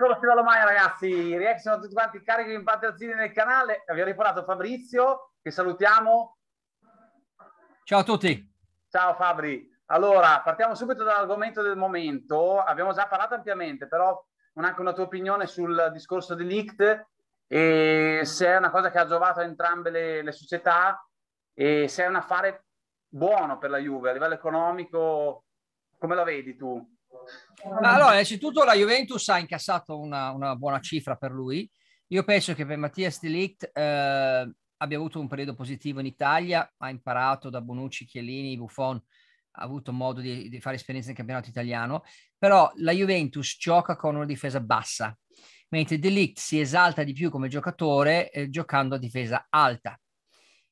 Eccolo fino alla ragazzi. Reaction a tutti quanti carichi in patazzini nel canale. abbiamo riportato Fabrizio, che salutiamo. Ciao a tutti. Ciao Fabri. Allora, partiamo subito dall'argomento del momento. Abbiamo già parlato ampiamente, però anche una tua opinione sul discorso di Licht e se è una cosa che ha giovato a entrambe le, le società e se è un affare buono per la Juve a livello economico, come la vedi tu? Allora, innanzitutto la Juventus ha incassato una, una buona cifra per lui. Io penso che per Mattias Delict eh, abbia avuto un periodo positivo in Italia, ha imparato da Bonucci, Chiellini, Buffon, ha avuto modo di, di fare esperienza in campionato italiano, però la Juventus gioca con una difesa bassa, mentre Delict si esalta di più come giocatore eh, giocando a difesa alta.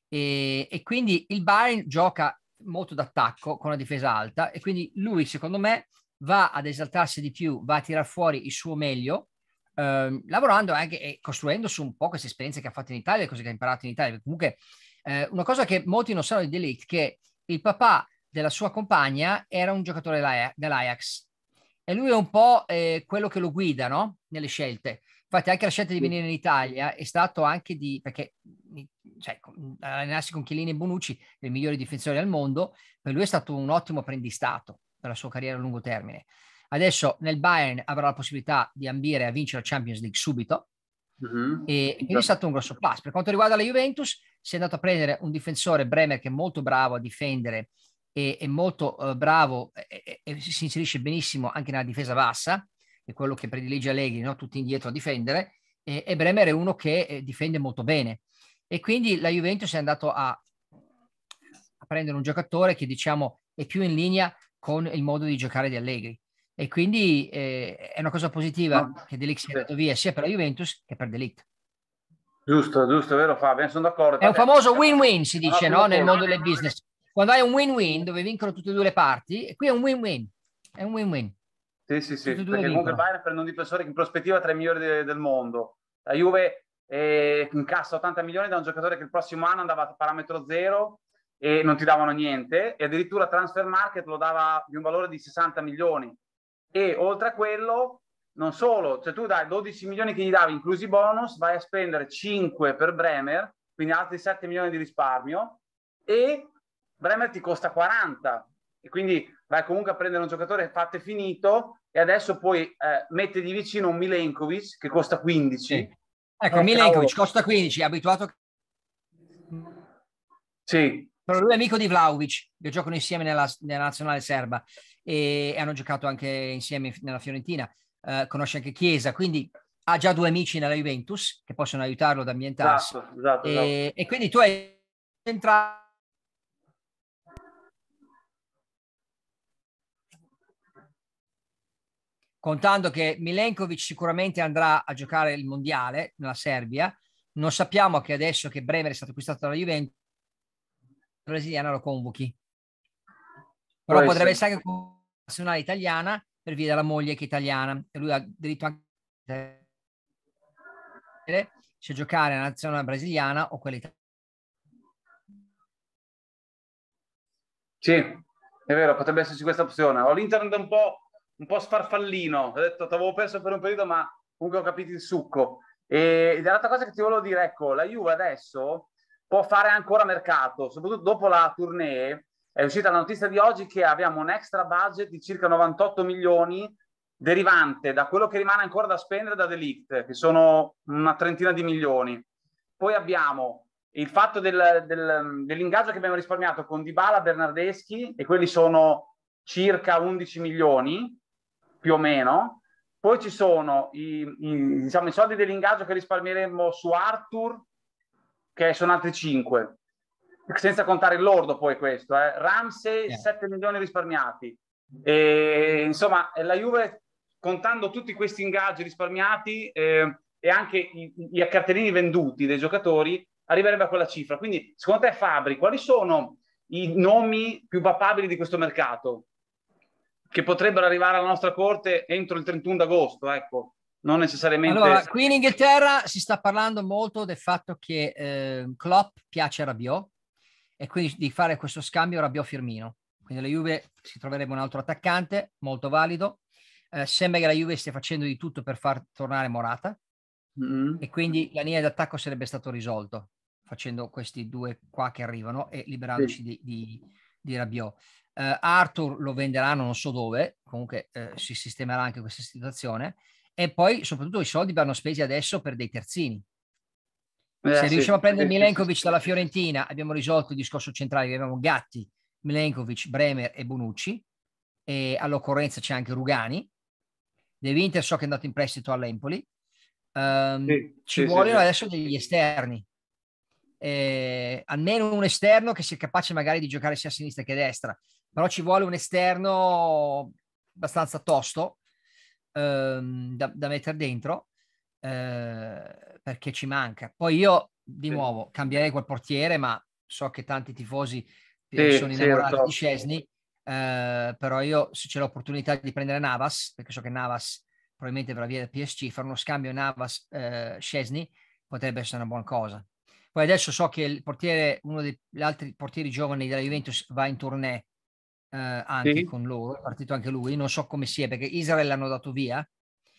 E, e, quindi il Bayern gioca molto d'attacco con una difesa alta e quindi lui secondo me va ad esaltarsi di più, va a tirar fuori il suo meglio, ehm, lavorando anche e costruendo su un po' queste esperienze che ha fatto in Italia, le cose che ha imparato in Italia. Perché comunque, eh, una cosa che molti non sanno di Delete, è che il papà della sua compagna era un giocatore dell'Ajax e lui è un po' eh, quello che lo guida no? nelle scelte. Infatti, anche la scelta di venire in Italia è stato anche di perché mm, cioè, allenarsi con Chiellini e Bonucci, il migliore difensore al mondo, per lui è stato un ottimo apprendistato per la sua carriera a lungo termine. Adesso nel Bayern avrà la possibilità di ambire a vincere la Champions League subito, Mm-hmm. E è stato un grosso plus. Per quanto riguarda la Juventus, si è andato a prendere un difensore Bremer che è molto bravo a difendere e è molto uh, bravo e, e, si inserisce benissimo anche nella difesa bassa, è quello che predilige Allegri, no? tutti indietro a difendere. E, e Bremer è uno che eh, difende molto bene. E quindi la Juventus è andato a, a prendere un giocatore che diciamo è più in linea con il modo di giocare di Allegri. E quindi eh, è una cosa positiva no. Ah, che Delic sia andato via sia per la Juventus che per Delic. Giusto, giusto, è vero Fabio, sono d'accordo. È un famoso win-win, si dice, no? Nel mondo del business. Quando hai un win-win dove vincono tutte e due le parti, qui è un win-win, è un win-win. Sì, sì, sì, perché comunque Bayern prende un difensore in prospettiva tra i migliori de- del mondo. La Juve eh, incassa 80 milioni da un giocatore che il prossimo anno andava a parametro zero e non ti davano niente e addirittura Transfer Market lo dava di un valore di 60 milioni e oltre a quello non solo, cioè tu dai 12 milioni che gli davi inclusi bonus, vai a spendere 5 per Bremer, quindi altri 7 milioni di risparmio e Bremer ti costa 40 e quindi vai comunque a prendere un giocatore fatto e finito e adesso poi eh, mette di vicino un Milenkovic che costa 15. Sì. Eh, ecco, Milenkovic costa 15, abituato a... Sì, però lui è amico di Vlaovic, che giocano insieme nella, nella nazionale serba e, e, hanno giocato anche insieme nella Fiorentina. Eh, conosce anche Chiesa, quindi ha già due amici nella Juventus che possono aiutarlo ad ambientarsi. Esatto, esatto, esatto. E, e, quindi tu hai entrato. Contando che Milenkovic sicuramente andrà a giocare il mondiale nella Serbia, non sappiamo che adesso che Bremer è stato acquistato dalla Juventus brasiliana lo convochi. Però Poi potrebbe sì. essere anche con nazionale italiana per via della moglie che è italiana e lui ha diritto anche a cioè giocare la nazionale brasiliana o quella italiana. Sì, è vero, potrebbe esserci questa opzione. Ho l'internet un po', un po' sfarfallino, ho detto, ti avevo perso per un periodo, ma comunque ho capito il succo. E l'altra cosa che ti volevo dire, ecco, la Juve adesso può fare ancora mercato, soprattutto dopo la tournée. È uscita la notizia di oggi che abbiamo un extra budget di circa 98 milioni derivante da quello che rimane ancora da spendere da Delict, che sono una trentina di milioni. Poi abbiamo il fatto del, del, dell'ingaggio che abbiamo risparmiato con Dybala, Bernardeschi, e quelli sono circa 11 milioni, più o meno. Poi ci sono i, i, diciamo, i soldi dell'ingaggio che risparmieremo su Arthur che sono altri 5, senza contare il lordo poi questo, eh. Ramsey yeah. 7 milioni risparmiati, e, insomma la Juve contando tutti questi ingaggi risparmiati eh, e anche i, i cartellini venduti dei giocatori arriverebbe a quella cifra. Quindi secondo te Fabri, quali sono i nomi più papabili di questo mercato che potrebbero arrivare alla nostra corte entro il 31 d'agosto? Ecco, non necessariamente... Allora, qui in Inghilterra si sta parlando molto del fatto che eh, Klopp piace Rabiot e quindi di fare questo scambio Rabiot-Firmino. Quindi la Juve si troverebbe un altro attaccante, molto valido. Eh, sembra che la Juve stia facendo di tutto per far tornare Morata mm. e quindi la linea d'attacco sarebbe stato risolto facendo questi due qua che arrivano e liberandoci sì. di, di, di Rabiot. Uh, Arthur lo venderanno non so dove, comunque uh, si sistemerà anche questa situazione e poi soprattutto i soldi vanno spesi adesso per dei terzini. Eh, Se sì, riusciamo a prendere Milenkovic dalla Fiorentina, abbiamo risolto il discorso centrale, abbiamo Gatti, Milenkovic, Bremer e Bonucci, e all'occorrenza c'è anche Rugani, De Winter so che è andato in prestito all'Empoli, um, sì, ci sì, vogliono adesso degli esterni, eh, almeno un esterno che sia capace magari di giocare sia a sinistra che a destra, però ci vuole un esterno abbastanza tosto, ehm, da, da, mettere dentro eh, perché ci manca. Poi io, di sì. nuovo, cambierei quel portiere, ma so che tanti tifosi eh, sì, sono innamorati certo. di Scesni, eh, però io se c'è l'opportunità di prendere Navas, perché so che Navas probabilmente verrà via da PSG, fare uno scambio Navas-Scesni eh, potrebbe essere una buona cosa. Poi adesso so che il portiere, uno degli altri portieri giovani della Juventus va in tournée eh, anche sì. con loro, è partito anche lui, non so come sia perché Israele l'hanno dato via.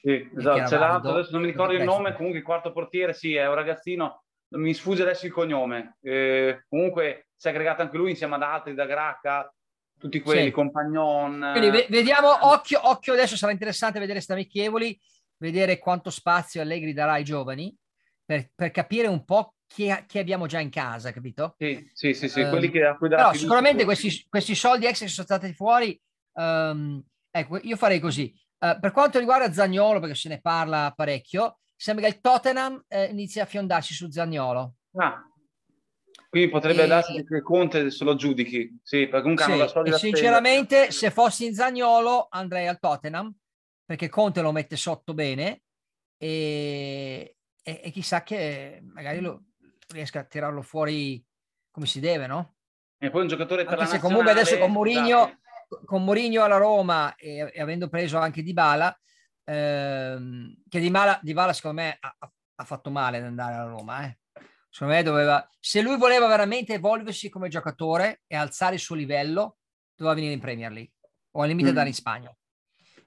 Sì, esatto, c'è l'altro, adesso non mi ricordo il nome, comunque il quarto portiere, sì, è un ragazzino, mi sfugge adesso il cognome, eh, comunque si è aggregato anche lui insieme ad altri, da Gracca, tutti quelli, sì. compagnon. Quindi eh. vediamo, occhio, occhio, adesso sarà interessante vedere sta amichevoli, vedere quanto spazio Allegri darà ai giovani, per, per capire un po' chi, che, abbiamo già in casa, capito? Sì, sì, sì, sì. Ehm, quelli che da Però sicuramente questi, questi, soldi ex che sono stati fuori, um, ecco, io farei così. Uh, per quanto riguarda Zagnolo, perché se ne parla parecchio, sembra che il Tottenham eh, inizi a fiondarsi su Zagnolo. Ah. Quindi potrebbe darsi che Conte se lo giudichi. Sì, perché comunque sì, hanno la solida Sinceramente, spesa. se fossi in Zagnolo andrei al Tottenham, perché Conte lo mette sotto bene e, e, e chissà che magari lo, riesca a tirarlo fuori come si deve, no? E poi un giocatore per anche la nazionale... comunque adesso con Mourinho, esatto. con Mourinho alla Roma e, e, avendo preso anche Dybala, ehm, che Dybala, Dybala secondo me ha, ha fatto male ad andare alla Roma, eh. Secondo me doveva, se lui voleva veramente evolversi come giocatore e alzare il suo livello, doveva venire in Premier League o al limite mm. andare in Spagna.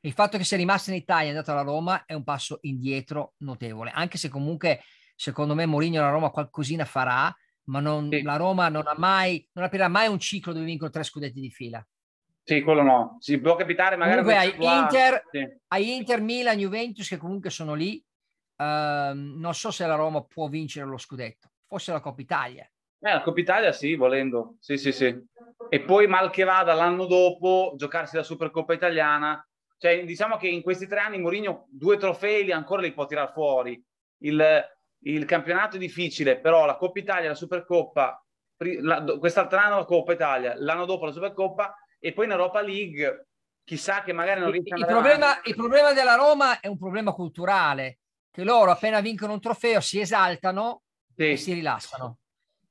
Il fatto che sia rimasto in Italia e andato alla Roma è un passo indietro notevole, anche se comunque Secondo me Mourinho la Roma qualcosina farà, ma non, sì. la Roma non, mai, non aprirà mai un ciclo dove vincono tre scudetti di fila. Sì, quello no. Si può capitare magari... Comunque hai Inter, sì. Inter, Milan, Juventus che comunque sono lì. Uh, non so se la Roma può vincere lo scudetto, forse la Coppa Italia. Eh, la Coppa Italia sì, volendo. Sì, sì, sì. E poi mal che vada l'anno dopo, giocarsi la Supercoppa Italiana. Cioè, diciamo che in questi tre anni Mourinho due trofei li ancora li può tirare fuori. Il, il campionato è difficile, però la Coppa Italia, la Supercoppa, la, quest'altro anno la Coppa Italia, l'anno dopo la Supercoppa e poi in Europa League, chissà che magari non riescono a... Problema, il problema della Roma è un problema culturale, che loro appena vincono un trofeo si esaltano sì. e si rilassano.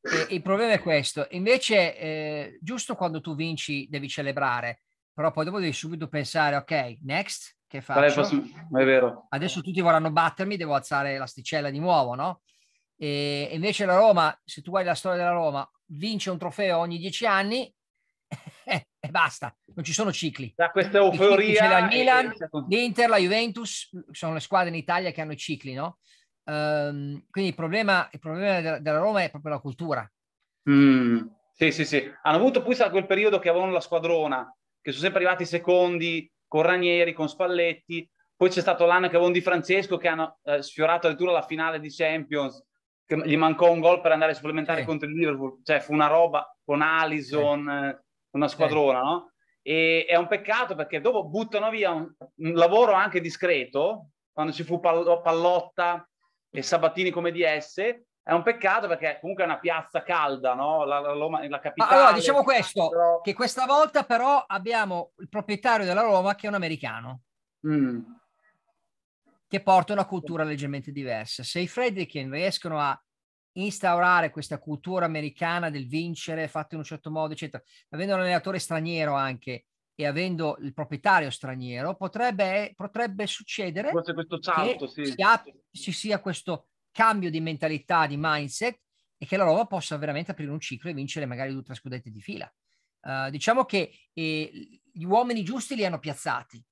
E, il problema è questo. Invece, eh, giusto quando tu vinci devi celebrare, però poi dopo devi subito pensare, ok, next, che faccio. Prossimo, Adesso tutti vorranno battermi, devo alzare l'asticella di nuovo, no? E invece la Roma, se tu guardi la storia della Roma, vince un trofeo ogni dieci anni e basta, non ci sono cicli. Da questa euforia... C'è la Milan, l'Inter, la Juventus, sono le squadre in Italia che hanno i cicli, no? Um, quindi il problema, il problema, della Roma è proprio la cultura. Mm, sì, sì, sì. Hanno avuto poi quel periodo che avevano la squadrona, che sono sempre arrivati secondi, con Ranieri, con Spalletti, poi c'è stato l'anno che avevano Di Francesco che hanno eh, sfiorato addirittura la finale di Champions, che gli mancò un gol per andare a supplementare eh. contro il Liverpool, cioè fu una roba con Alison, eh. una squadrona, no? E è un peccato perché dopo buttano via un, un lavoro anche discreto, quando ci fu Pallotta e Sabatini come DS, è un peccato perché comunque è una piazza calda, no? La, la, Roma, la capitale. Allora, diciamo questo, però... che questa volta però abbiamo il proprietario della Roma che è un americano. Mm. Che porta una cultura leggermente diversa. Se i Fredrichen riescono a instaurare questa cultura americana del vincere fatto in un certo modo, eccetera, avendo un allenatore straniero anche e avendo il proprietario straniero, potrebbe, potrebbe succedere Forse questo salto, che sì. si, ha, ci sia questo cambio di mentalità, di mindset e che la Roma possa veramente aprire un ciclo e vincere magari due o tre scudetti di fila. Uh, diciamo che eh, gli uomini giusti li hanno piazzati.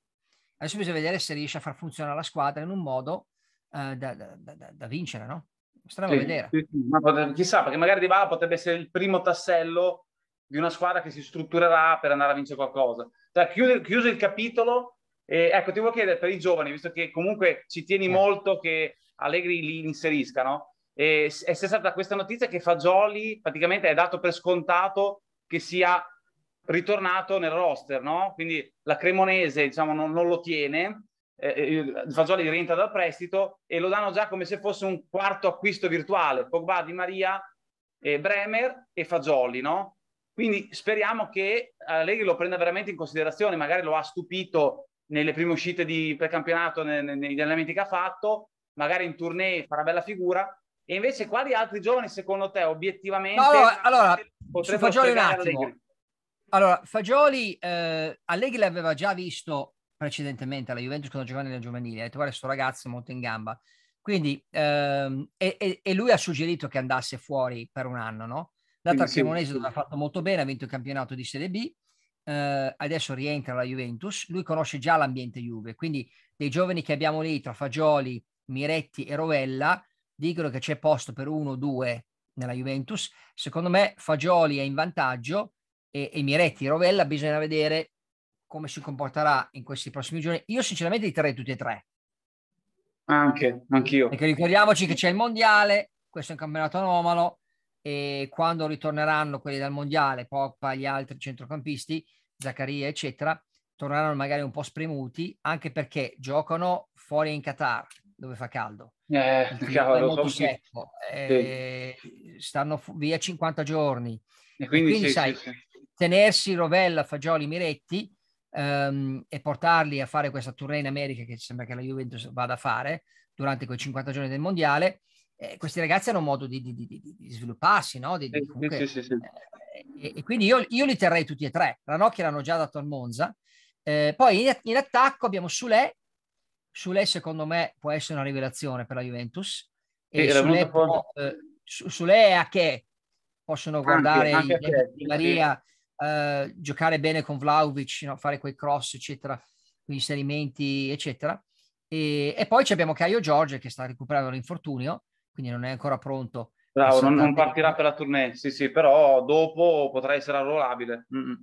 Adesso bisogna vedere se riesce a far funzionare la squadra in un modo uh, da, da, da, da, vincere, no? Strano sì, vedere. Sì, sì. Ma, chissà, perché magari Di Bala potrebbe essere il primo tassello di una squadra che si strutturerà per andare a vincere qualcosa. Cioè, chiuso, chiuso il capitolo, eh, ecco, ti voglio chiedere per i giovani, visto che comunque ci tieni molto che Allegri li inseriscano. E è stata questa notizia che Fagioli praticamente è dato per scontato che sia ritornato nel roster, no? Quindi la Cremonese, diciamo, non, non lo tiene, eh, eh Fagioli rientra dal prestito e lo danno già come se fosse un quarto acquisto virtuale, Pogba, Di Maria, eh, Bremer e Fagioli, no? Quindi speriamo che Allegri lo prenda veramente in considerazione, magari lo ha stupito nelle prime uscite di precampionato, ne, ne, negli allenamenti che ha fatto, magari in tournée farà bella figura. E invece quali altri giovani secondo te obiettivamente... No, allora, allora su Fagioli un attimo. Allora, Fagioli, eh, Allegri l'aveva già visto precedentemente alla Juventus quando giocava nella giovanile, ha detto guarda questo ragazzo è molto in gamba. Quindi, ehm, e, e, lui ha suggerito che andasse fuori per un anno, no? Dato al Cremonese dove ha fatto molto bene, ha vinto il campionato di Serie B, eh, adesso rientra alla Juventus, lui conosce già l'ambiente Juve, quindi dei giovani che abbiamo lì tra Fagioli, Miretti e Rovella dicono che c'è posto per uno o due nella Juventus. Secondo me Fagioli è in vantaggio e, e Miretti e Rovella bisogna vedere come si comporterà in questi prossimi giorni. Io sinceramente li terrei tutti e tre. Anche, anch'io. Perché ricordiamoci che c'è il mondiale, questo è un campionato anomalo e quando ritorneranno quelli dal mondiale, Pogba, gli altri centrocampisti, Zaccaria, eccetera, torneranno magari un po' spremuti, anche perché giocano fuori in Qatar, dove fa caldo. Eh, chiaro, è molto secco, eh, sì. stanno via 50 giorni. E quindi, e quindi sì, sai, sì, tenersi Rovella, Fagioli, Miretti ehm, e portarli a fare questa tournée in America che sembra che la Juventus vada a fare durante quei 50 giorni del Mondiale, eh, questi ragazzi hanno modo di, di, di, di svilupparsi, no? Comunque, eh, e, e, quindi io, io, li terrei tutti e tre. Ranocchi l'hanno già dato al Monza. Eh, poi in, in attacco abbiamo Sule su lei secondo me può essere una rivelazione per la Juventus e su lei eh, Sule e Ache possono guardare anche, anche di Maria, eh, giocare bene con Vlaovic, no? fare quei cross, eccetera, quegli inserimenti, eccetera. E, e poi abbiamo Caio Giorgio che sta recuperando l'infortunio, quindi non è ancora pronto. Bravo, non, non, partirà per la tournée, sì, sì, però dopo potrà essere arruolabile. Mm.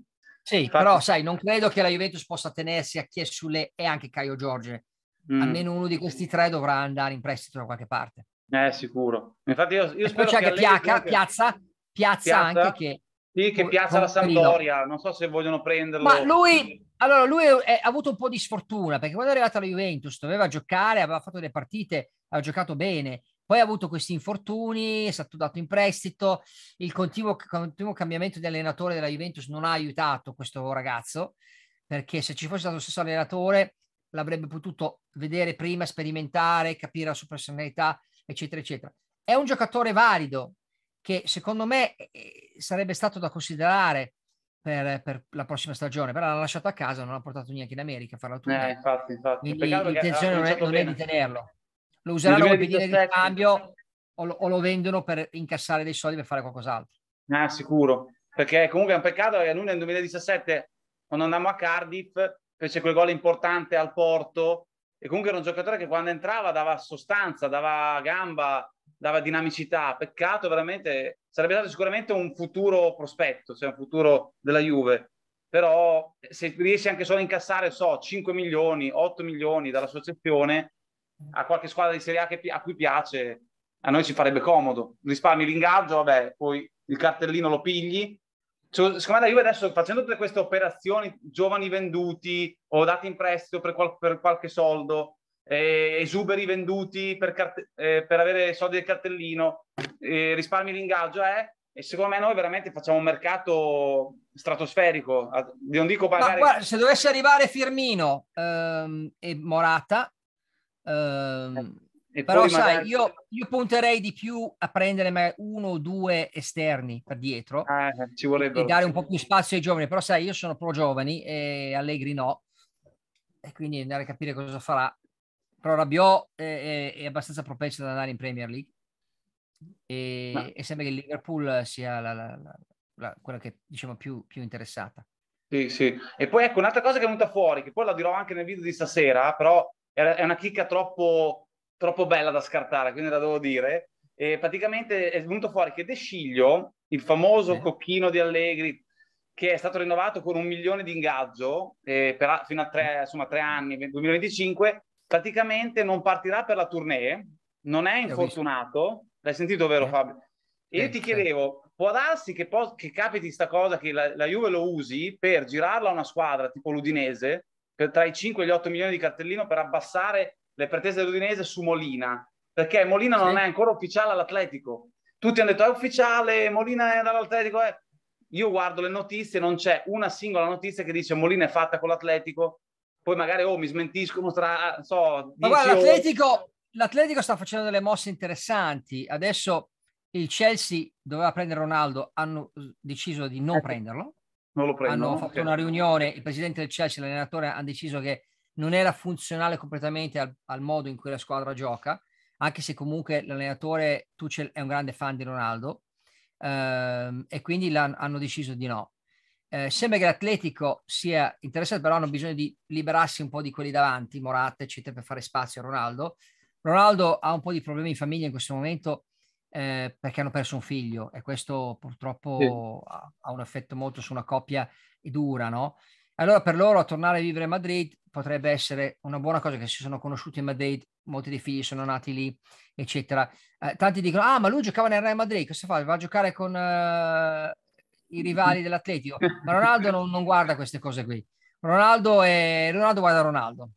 Sì, Infatti... però sai, non credo che la Juventus possa tenersi a chi è su lei e anche Caio Giorgio mm. almeno uno di questi tre dovrà andare in prestito da qualche parte. Eh, sicuro. Infatti io, io spero c'è che, che Piazza, Piazza, Piazza anche che... Sì, che piazza la Sampdoria, non so se vogliono prenderlo. Ma lui, allora, lui ha avuto un po' di sfortuna, perché quando è arrivato alla Juventus doveva giocare, aveva fatto delle partite, ha giocato bene, poi ha avuto questi infortuni, è stato dato in prestito, il continuo, continuo cambiamento di allenatore della Juventus non ha aiutato questo ragazzo, perché se ci fosse stato lo stesso allenatore l'avrebbe potuto vedere prima, sperimentare, capire la sua personalità, eccetera, eccetera. È un giocatore valido che secondo me eh, eh, sarebbe stato da considerare per, per la prossima stagione, però l'ha lasciato a casa, non l'ha portato neanche in America a farlo tutto. Eh, infatti, infatti. Quindi l'intenzione non, è, non è di tenerlo. Lo useranno come pedine di cambio o lo, o lo vendono per incassare dei soldi per fare qualcos'altro. Ah, sicuro, perché comunque è un peccato che lui nel 2017 quando andammo a Cardiff fece quel gol importante al Porto e comunque era un giocatore che quando entrava dava sostanza, dava gamba, dava dinamicità. Peccato veramente, sarebbe stato sicuramente un futuro prospetto, cioè un futuro della Juve. Però eh, se riesci anche solo a incassare, so, 5 milioni, 8 milioni dall'associazione a qualche squadra di Serie A che, a cui piace, a noi ci farebbe comodo. Risparmi l'ingaggio, vabbè, poi il cartellino lo pigli, cioè, secondo me io adesso facendo tutte queste operazioni, giovani venduti o dati in prestito per, qual- per qualche soldo, eh, esuberi venduti per, carte- eh, per, avere soldi del cartellino, eh, risparmi di ingaggio, eh, e secondo me noi veramente facciamo un mercato stratosferico. Non dico magari... Guarda, se dovesse arrivare Firmino ehm, e Morata, ehm, eh. E Però sai, magari... io, io, punterei di più a prendere uno o due esterni per dietro ah, eh, e dare un po' più spazio ai giovani. Però sai, io sono pro giovani e Allegri no, e quindi andare a capire cosa farà. Però Rabiot è, è, è abbastanza propenso ad andare in Premier League e, Ma... e sembra che il Liverpool sia la, la, la, quella che diciamo più, più interessata. Sì, sì. E poi ecco un'altra cosa che è venuta fuori, che poi la dirò anche nel video di stasera, però è una chicca troppo troppo bella da scartare, quindi la devo dire. E praticamente è venuto fuori che De Sciglio, il famoso eh. cocchino di Allegri, che è stato rinnovato con un milione di ingaggio eh, per, fino a tre, insomma, tre anni, 2025, praticamente non partirà per la tournée, non è infortunato. L'hai sentito, vero eh. Fabio? E io ti chiedevo, può darsi che, po- che capiti questa cosa, che la, la, Juve lo usi per girarla a una squadra tipo l'Udinese, per tra i 5 e gli 8 milioni di cartellino, per abbassare le pretese dell'Udinese su Molina, perché Molina sì. non è ancora ufficiale all'Atletico. Tutti hanno detto è ufficiale, Molina è dall'Atletico. È... Eh. Io guardo le notizie, non c'è una singola notizia che dice Molina è fatta con l'Atletico, poi magari oh, mi smentiscono tra... So, Ma guarda, l'Atletico, l'Atletico sta facendo delle mosse interessanti. Adesso il Chelsea doveva prendere Ronaldo, hanno eh, deciso di non eh prenderlo. Non lo prendono. Hanno fatto okay. una riunione, il presidente del Chelsea l'allenatore hanno deciso che non era funzionale completamente al, al, modo in cui la squadra gioca, anche se comunque l'allenatore Tuchel è un grande fan di Ronaldo ehm, e quindi hanno deciso di no. Eh, sembra che l'Atletico sia interessato, però hanno bisogno di liberarsi un po' di quelli davanti, Morata, eccetera, per fare spazio a Ronaldo. Ronaldo ha un po' di problemi in famiglia in questo momento eh, perché hanno perso un figlio e questo purtroppo sì. ha, ha un effetto molto su una coppia dura, no? Allora per loro tornare a vivere a Madrid potrebbe essere una buona cosa che si sono conosciuti in Madrid, molti dei figli sono nati lì, eccetera. Eh, tanti dicono, ah ma lui giocava nel Real Madrid, cosa fa? Va a giocare con uh, i rivali dell'Atletico. Ma Ronaldo non, non guarda queste cose qui. Ronaldo, è, Ronaldo guarda Ronaldo.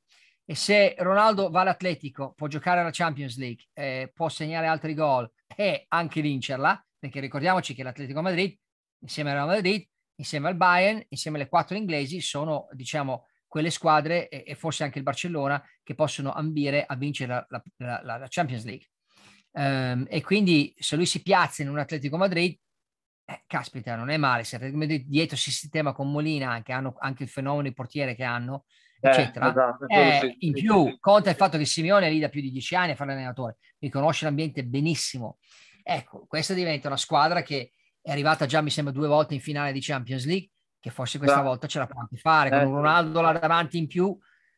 E se Ronaldo va all'Atletico, può giocare alla Champions League, eh, può segnare altri gol e anche vincerla, perché ricordiamoci che l'Atletico Madrid, insieme alla Madrid, insieme al Bayern, insieme alle quattro inglesi, sono diciamo quelle squadre e, e forse anche il Barcellona che possono ambire a vincere la, la, la, la Champions League. Um, e quindi se lui si piazza in un Atletico Madrid, eh, caspita, non è male. Se Atletico Madrid dietro si sistema con Molina, che hanno anche il fenomeno di portiere che hanno, eh, eccetera. Esatto, eh, sì, in più, conta il fatto che Simeone è lì da più di dieci anni a fare l'allenatore, quindi conosce l'ambiente benissimo. Ecco, questa diventa una squadra che è arrivata già, mi sembra, due volte in finale di Champions League, che forse questa Bravo. Esatto. volta ce la può anche fare, con eh, Ronaldo là davanti in più,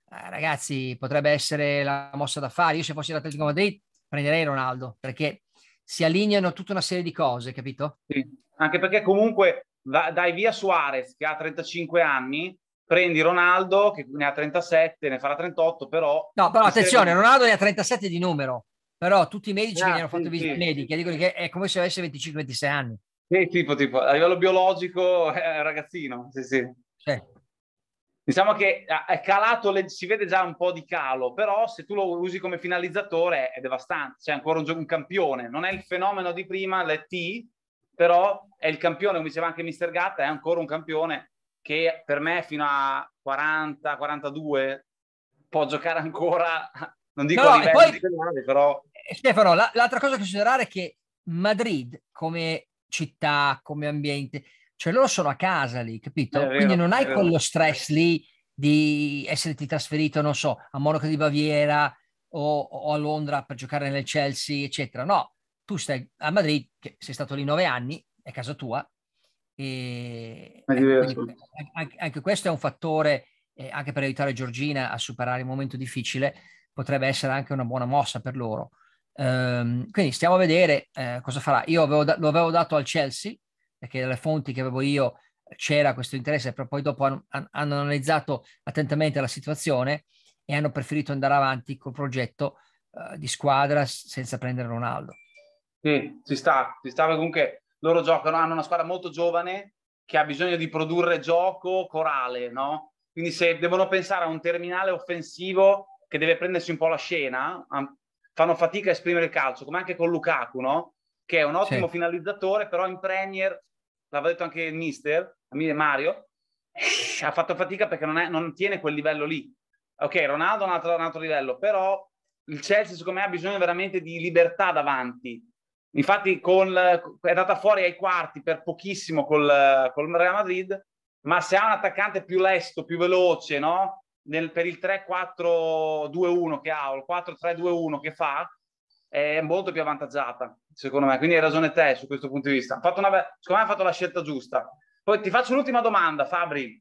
eh, ragazzi, potrebbe essere la mossa da fare. Io se fossi l'Atletico Madrid prenderei Ronaldo, perché si allineano tutta una serie di cose, capito? Sì, anche perché comunque dai via Suarez, che ha 35 anni, prendi Ronaldo, che ne ha 37, ne farà 38, però... No, però attenzione, serie... Ronaldo ne ha 37 di numero, però tutti i medici ah, che gli hanno fatto esatto, sì, visite sì. mediche dicono che è come se avesse 25-26 anni. Sì, tipo, tipo, a livello biologico, è eh, ragazzino, sì, sì. Eh. Diciamo che ah, è calato, si vede già un po' di calo, però se tu lo usi come finalizzatore è devastante, c'è ancora un, un campione, non è il fenomeno di prima, l'ET, però è il campione, come diceva anche Mr. Gatta, è ancora un campione che per me fino a 40, 42 può giocare ancora, non dico no, a livelli poi, però... Stefano, l'altra cosa da considerare è che Madrid, come città, come ambiente. Cioè loro sono a casa lì, capito? Vero, Quindi non hai quello stress lì di esserti trasferito, non so, a Monaco di Baviera o, o a Londra per giocare nel Chelsea, eccetera. No, tu stai a Madrid, che sei stato lì nove anni, è casa tua. E ecco, anche, anche questo è un fattore, eh, anche per aiutare Giorgina a superare il momento difficile, potrebbe essere anche una buona mossa per loro. Um, quindi stiamo a vedere eh, cosa farà. Io avevo da- lo avevo dato al Chelsea, perché dalle fonti che avevo io c'era questo interesse, però poi dopo hanno, hanno analizzato attentamente la situazione e hanno preferito andare avanti col progetto uh, di squadra senza prendere Ronaldo. Sì, ci sta, ci sta comunque loro giocano, hanno una squadra molto giovane che ha bisogno di produrre gioco corale, no? Quindi se devono pensare a un terminale offensivo che deve prendersi un po' la scena, fanno fatica a esprimere il calcio, come anche con Lukaku, no? Che è un ottimo sì. finalizzatore, però in Premier, l'aveva detto anche il mister, Mario, eh, ha fatto fatica perché non, è, non tiene quel livello lì. Ok, Ronaldo è un altro, un altro livello, però il Chelsea secondo me ha bisogno veramente di libertà davanti. Infatti col, è andata fuori ai quarti per pochissimo col, col Real Madrid, ma se ha un attaccante più lesto, più veloce, no? nel, per il 3-4-2-1 che ha o il 4-3-2-1 che fa è molto più avvantaggiata, secondo me. Quindi hai ragione te su questo punto di vista. Fatto una be- secondo me ha fatto la scelta giusta. Poi ti faccio un'ultima domanda, Fabri.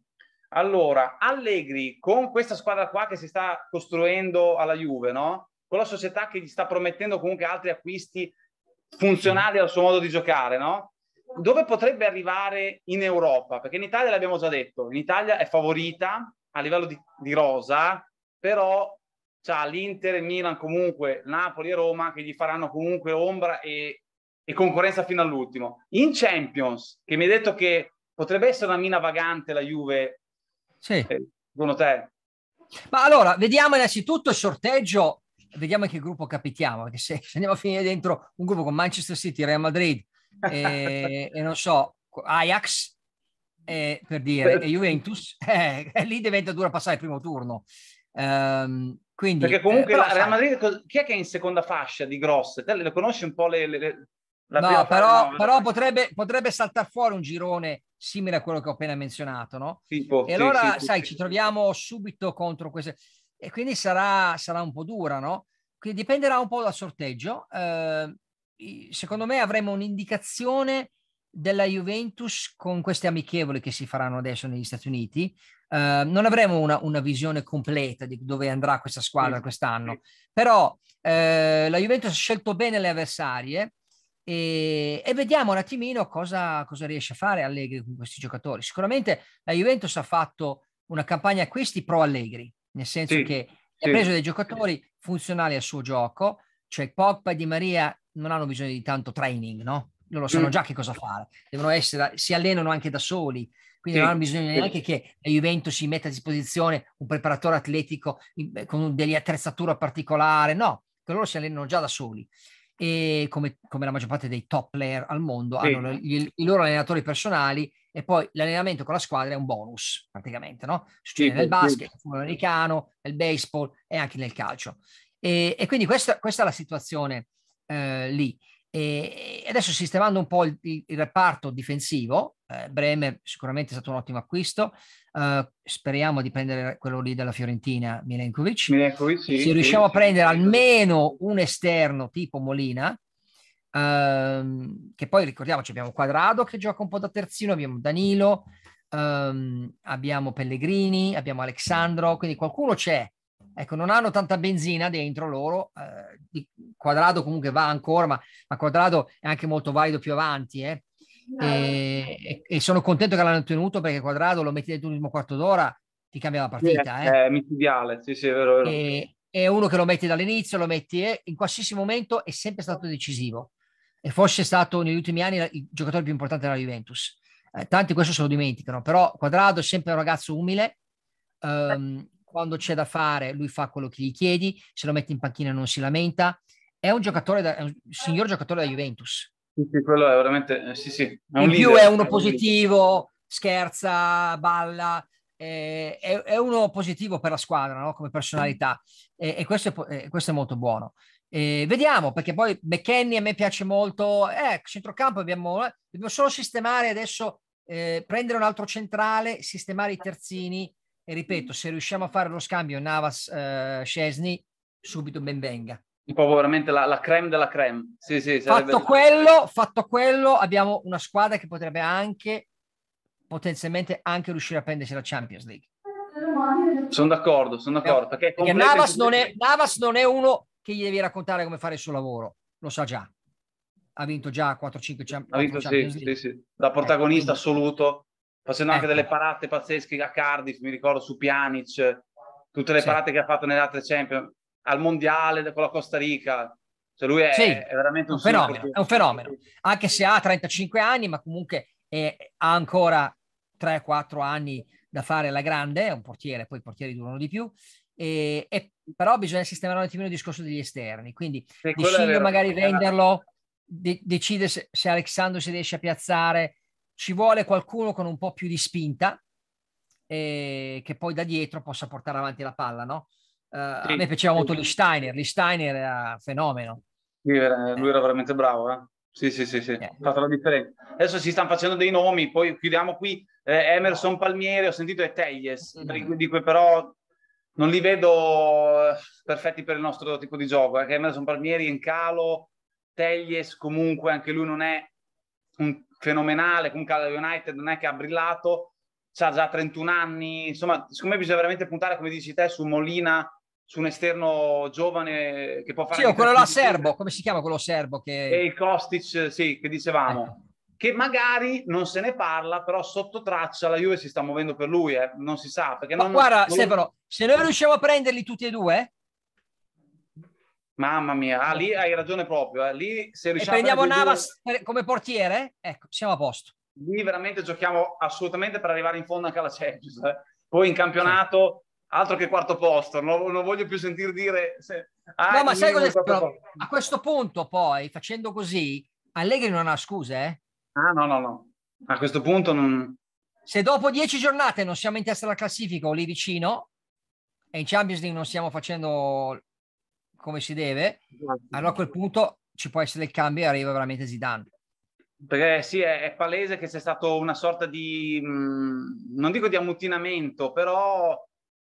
Allora, Allegri con questa squadra qua che si sta costruendo alla Juve, no? Con la società che gli sta promettendo comunque altri acquisti funzionali al suo modo di giocare, no? Dove potrebbe arrivare in Europa? Perché in Italia l'abbiamo già detto, in Italia è favorita a livello di, di rosa, però c'ha l'Inter e Milan comunque, Napoli e Roma che gli faranno comunque ombra e, e concorrenza fino all'ultimo. In Champions, che mi hai detto che potrebbe essere una mina vagante la Juve, sì. Eh, secondo te? Ma allora, vediamo innanzitutto il sorteggio, vediamo in che gruppo capitiamo, perché se, se andiamo a finire dentro un gruppo con Manchester City, Real Madrid e, eh, e non so, Ajax, eh, per dire, per... Juventus, eh, lì diventa dura passare il primo turno. Um, quindi, Perché eh, comunque eh, la Real Madrid, chi è che è in seconda fascia di grosse? Te le conosci un po' le... le, le no, però, però potrebbe, potrebbe saltare fuori un girone simile a quello che ho appena menzionato, no? Tipo, e allora, sì, sai, sì. ci troviamo subito contro queste... E quindi sarà, sarà un po' dura, no? Quindi dipenderà un po' dal sorteggio. Eh, secondo me avremo un'indicazione della Juventus con queste amichevoli che si faranno adesso negli Stati Uniti, eh, non avremo una, una, visione completa di dove andrà questa squadra sì, quest'anno, sì. però eh, la Juventus ha scelto bene le avversarie e, e vediamo un attimino cosa, cosa, riesce a fare Allegri con questi giocatori. Sicuramente la Juventus ha fatto una campagna acquisti pro Allegri, nel senso sì, che ha preso dei giocatori funzionali al suo gioco, cioè Pogba e Di Maria non hanno bisogno di tanto training, no? loro sanno mm. già che cosa fare, devono essere, si allenano anche da soli, quindi sì. non hanno bisogno neanche che la Juventus si metta a disposizione un preparatore atletico con delle attrezzature particolari, no, che loro si allenano già da soli. E come, come la maggior parte dei top player al mondo, sì. hanno i, i loro allenatori personali e poi l'allenamento con la squadra è un bonus praticamente, no? Succede sì, nel basket, nel football americano, nel baseball e anche nel calcio. E, e quindi questa, questa, è la situazione eh, lì. E adesso sistemando un po' il, il reparto difensivo, eh, Bremer sicuramente è stato un ottimo acquisto, eh, speriamo di prendere quello lì della Fiorentina, Milenkovic. Milenkovic sì, Se sì, riusciamo sì, a prendere almeno un esterno tipo Molina, ehm, che poi ricordiamoci abbiamo Quadrado che gioca un po' da terzino, abbiamo Danilo, ehm, abbiamo Pellegrini, abbiamo Alexandro, quindi qualcuno c'è Ecco, non hanno tanta benzina dentro loro, eh, Quadrado comunque va ancora, ma, ma Quadrado è anche molto valido più avanti, eh. Ah, e, eh, e, e, sono contento che l'hanno tenuto perché Quadrado lo metti nell'ultimo quarto d'ora, ti cambia la partita. Sì, eh. È micidiale, sì, sì, è vero. È, vero. E, è uno che lo metti dall'inizio, lo metti eh, in qualsiasi momento, è sempre stato decisivo. E forse è stato negli ultimi anni il giocatore più importante della Juventus. Eh, tanti questo se lo dimenticano, però Quadrado è sempre un ragazzo umile, ehm, quando c'è da fare lui fa quello che gli chiedi, se lo metti in panchina non si lamenta. È un giocatore, da, è un signor giocatore da Juventus. Sì, sì, quello è veramente, eh, sì, sì. È in più leader. è uno positivo, scherza, balla, eh, è, è, uno positivo per la squadra, no? come personalità. E, e questo, è, eh, questo, è, molto buono. E vediamo, perché poi McKenny a me piace molto. Eh, centrocampo abbiamo, eh, dobbiamo solo sistemare adesso, eh, prendere un altro centrale, sistemare i terzini e ripeto, se riusciamo a fare lo scambio Navas-Scesni, eh, subito benvenga. Un po' veramente la, la creme della creme. Sì, sì, sarebbe... fatto, quello, fatto quello, abbiamo una squadra che potrebbe anche potenzialmente anche riuscire a prendersi la Champions League. Sono d'accordo, sono d'accordo. Perché, perché Navas, non è, Navas, non è, uno che gli devi raccontare come fare il suo lavoro, lo sa già. Ha vinto già 4-5 Champions, ha vinto, sì, League. Sì, sì. Da protagonista eh, assoluto facendo anche ecco. delle parate pazzesche a Cardiff, mi ricordo su Pjanic, tutte le sì. parate che ha fatto nelle altre Champions, al Mondiale con la Costa Rica. Cioè lui è, sì. è veramente un, un fenomeno, è un fenomeno, anche se ha 35 anni, ma comunque è, ha ancora 3-4 anni da fare la grande, è un portiere, poi i portieri durano di più, e, e, però bisogna sistemare un attimino il discorso degli esterni, quindi sì, decido magari venderlo, de- decide se, se Alexandro si riesce a piazzare, ci vuole qualcuno con un po' più di spinta eh, che poi da dietro possa portare avanti la palla, no? Uh, sì, a me piaceva molto sì. Steiner, gli Steiner era fenomeno. Sì, eh. lui era veramente bravo, eh? Sì, sì, sì, sì. Eh. fatto la differenza. Adesso si stanno facendo dei nomi, poi chiudiamo qui. Eh, Emerson Palmieri, ho sentito e Telles, mm-hmm. di però non li vedo eh, perfetti per il nostro tipo di gioco. Eh, Emerson Palmieri in calo, Telles comunque anche lui non è un fenomenale, comunque alla United non è che ha brillato, ha già 31 anni, insomma, secondo me bisogna veramente puntare, come dici te, su Molina, su un esterno giovane che può fare... Sì, quello là serbo, come si chiama quello serbo che... E il Kostic, sì, che dicevamo. Ecco. Che magari non se ne parla, però sotto traccia la Juve si sta muovendo per lui, eh? non si sa. Perché Ma non, guarda, non... Stefano, se noi riusciamo a prenderli tutti e due, Mamma mia, ah, lì hai ragione proprio. Eh. Lì, se riusciamo e prendiamo Navas due... come portiere, ecco, siamo a posto. Lì veramente giochiamo assolutamente per arrivare in fondo anche alla Champions. Eh. Poi in campionato, altro che quarto posto, non, non voglio più sentire dire... Se... Ah, no, ma sai cosa A questo punto poi, facendo così, Allegri non ha scuse, eh? Ah, no, no, no. A questo punto non... Se dopo dieci giornate non siamo in testa alla classifica o lì vicino, e in Champions League non stiamo facendo come si deve, allora a quel punto ci può essere il cambio e arriva veramente Zidane. Perché sì, è, è palese che c'è stato una sorta di, mh, mm, non dico di ammutinamento, però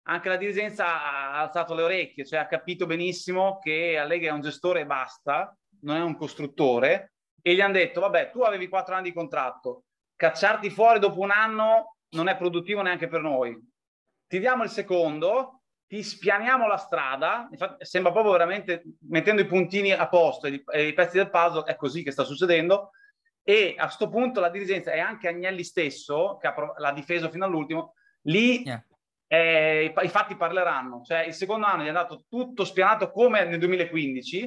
anche la dirigenza ha alzato le orecchie, cioè ha capito benissimo che Allegri è un gestore e basta, non è un costruttore, e gli hanno detto, vabbè, tu avevi quattro anni di contratto, cacciarti fuori dopo un anno non è produttivo neanche per noi. Ti diamo il secondo, ti spianiamo la strada, infatti sembra proprio veramente mettendo i puntini a posto e, i pezzi del puzzle, è così che sta succedendo, e a questo punto la dirigenza e anche Agnelli stesso, che prov- l'ha difeso fino all'ultimo, lì yeah. eh, i fatti parleranno, cioè il secondo anno gli è andato tutto spianato come nel 2015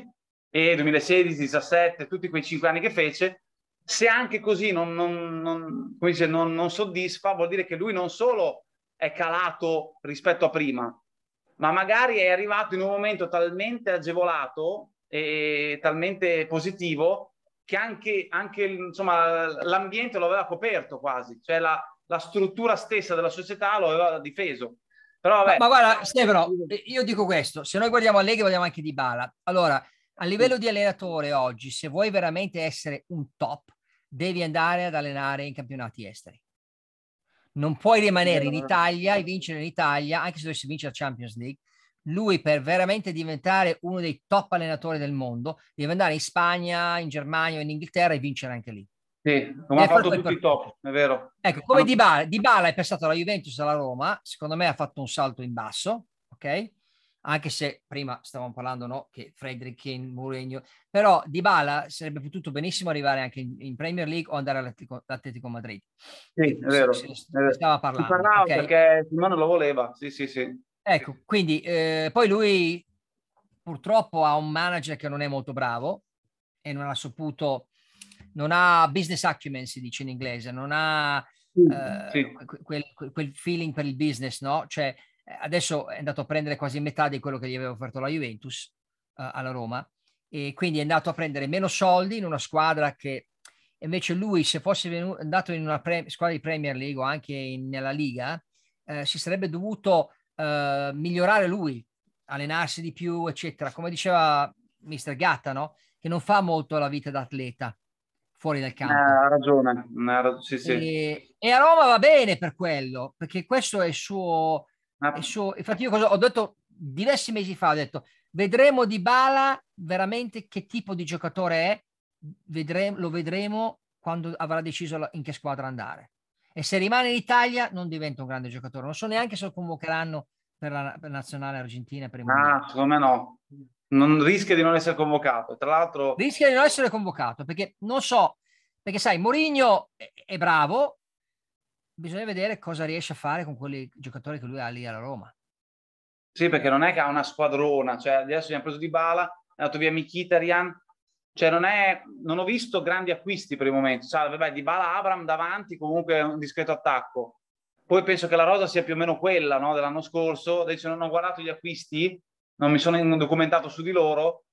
e 2016, 2017, tutti quei cinque anni che fece, se anche così non, non, non, dice, non soddisfa, vuol dire che lui non solo è calato rispetto a prima, ma magari è arrivato in un momento talmente agevolato e talmente positivo che anche, anche insomma, l'ambiente lo aveva coperto quasi, cioè la, la, struttura stessa della società lo aveva difeso. Però, vabbè. Ma, ma guarda, Stefano, eh, io dico questo, se noi guardiamo Allegri Lega guardiamo anche di Bala. Allora, a livello di allenatore oggi, se vuoi veramente essere un top, devi andare ad allenare in campionati esteri non puoi rimanere in Italia e vincere in Italia, anche se dovessi vincere la Champions League. Lui per veramente diventare uno dei top allenatori del mondo deve andare in Spagna, in Germania, in Inghilterra e vincere anche lì. Sì, come ha fatto tutti i top, è vero. Ecco, come Di Di Bala è passato alla Juventus alla Roma, secondo me ha fatto un salto in basso, ok? anche se prima stavamo parlando no, che Frederick King, Mourinho, però Di Bala sarebbe potuto benissimo arrivare anche in, in Premier League o andare all'Atletico, Madrid. Sì, è vero. Se, se è stava eh, parlando. Parlavo, okay. perché Simone lo voleva, sì, sì, sì. Ecco, quindi eh, poi lui purtroppo ha un manager che non è molto bravo e non ha saputo, non ha business acumen, si dice in inglese, non ha sì, eh, sì. Quel, quel, feeling per il business, no? Cioè eh, adesso è andato a prendere quasi metà di quello che gli aveva offerto la Juventus uh, alla Roma e quindi è andato a prendere meno soldi in una squadra che invece lui se fosse venuto, andato in una pre- squadra di Premier League o anche in, nella Liga eh, si sarebbe dovuto eh, migliorare lui, allenarsi di più eccetera, come diceva mister Gatta no? che non fa molto la vita da atleta fuori dal campo. Eh, ha ragione, ha ragione sì, sì. E, e a Roma va bene per quello, perché questo è il suo, ma... Ah. Su, infatti io cosa, ho detto diversi mesi fa, ho detto vedremo di Bala veramente che tipo di giocatore è, vedremo, lo vedremo quando avrà deciso in che squadra andare. E se rimane in Italia non diventa un grande giocatore, non so neanche se lo convocheranno per la per nazionale argentina. Per ah, secondo me no, non, rischia di non essere convocato, tra l'altro... Rischia di non essere convocato perché non so, perché sai, Mourinho è, è bravo, bisogna vedere cosa riesce a fare con quei giocatori che lui ha lì alla Roma. Sì, perché non è che ha una squadrona, cioè adesso abbiamo preso Di Bala, è andato via Mkhitaryan, cioè non, è, non ho visto grandi acquisti per il momento, cioè, vabbè, Di Bala, Abram davanti, comunque è un discreto attacco. Poi penso che la rosa sia più o meno quella no, dell'anno scorso, adesso non ho guardato gli acquisti, non mi sono documentato su di loro,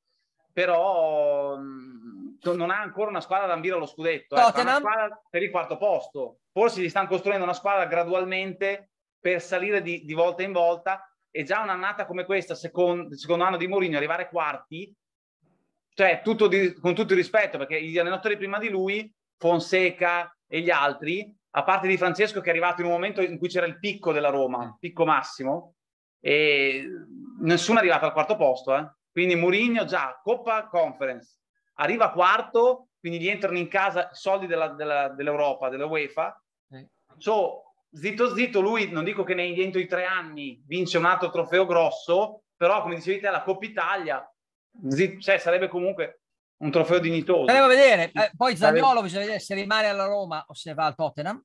però mm, non ha ancora una squadra da ambire allo scudetto, eh, una squadra per il quarto posto. Forse gli stanno costruendo una squadra gradualmente per salire di, di volta in volta e già un'annata come questa, secondo, secondo anno di Mourinho, arrivare quarti, cioè tutto di, con tutto il rispetto, perché gli allenatori prima di lui, Fonseca e gli altri, a parte di Francesco che è arrivato in un momento in cui c'era il picco della Roma, mm. picco massimo, e nessuno è arrivato al quarto posto. Eh? Quindi Mourinho già, Coppa Conference, arriva quarto, quindi gli entrano in casa soldi della, della, dell'Europa, della UEFA. So, zitto zitto, lui non dico che dentro i tre anni vince un altro trofeo grosso, però come dicevi te la Coppa Italia, zitto, cioè, sarebbe comunque un trofeo dignitoso. Andiamo a vedere, eh, poi Zagnolo bisogna vedere se rimane alla Roma o se va al Tottenham.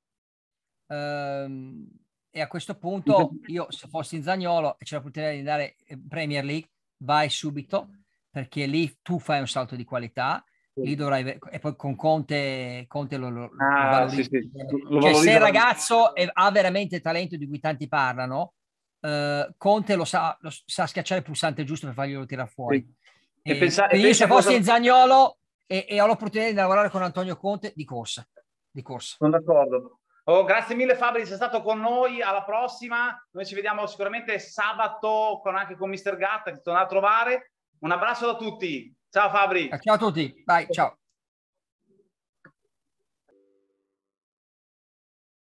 Ehm, e a questo punto io se fossi in Zagnolo e ce la potrei di andare Premier League, vai subito perché lì tu fai un salto di qualità, lì dovrai e poi con Conte, Conte lo, lo, ah, lo sì, sì. Eh, lo cioè, se il ragazzo è, ha veramente talento di cui tanti parlano eh, Conte lo sa, lo sa schiacciare il pulsante giusto per farglielo tirare fuori sì. e, eh, e pensa, io se fossi cosa... in Zagnolo e, e, ho l'opportunità di lavorare con Antonio Conte di corsa, di corsa. sono d'accordo oh, grazie mille Fabri, di essere stato con noi, alla prossima. Noi ci vediamo sicuramente sabato con, anche con Mr. Gatta che torna a trovare un abbraccio da tutti. Ciao Fabri. Ciao a tutti. Bye, ciao.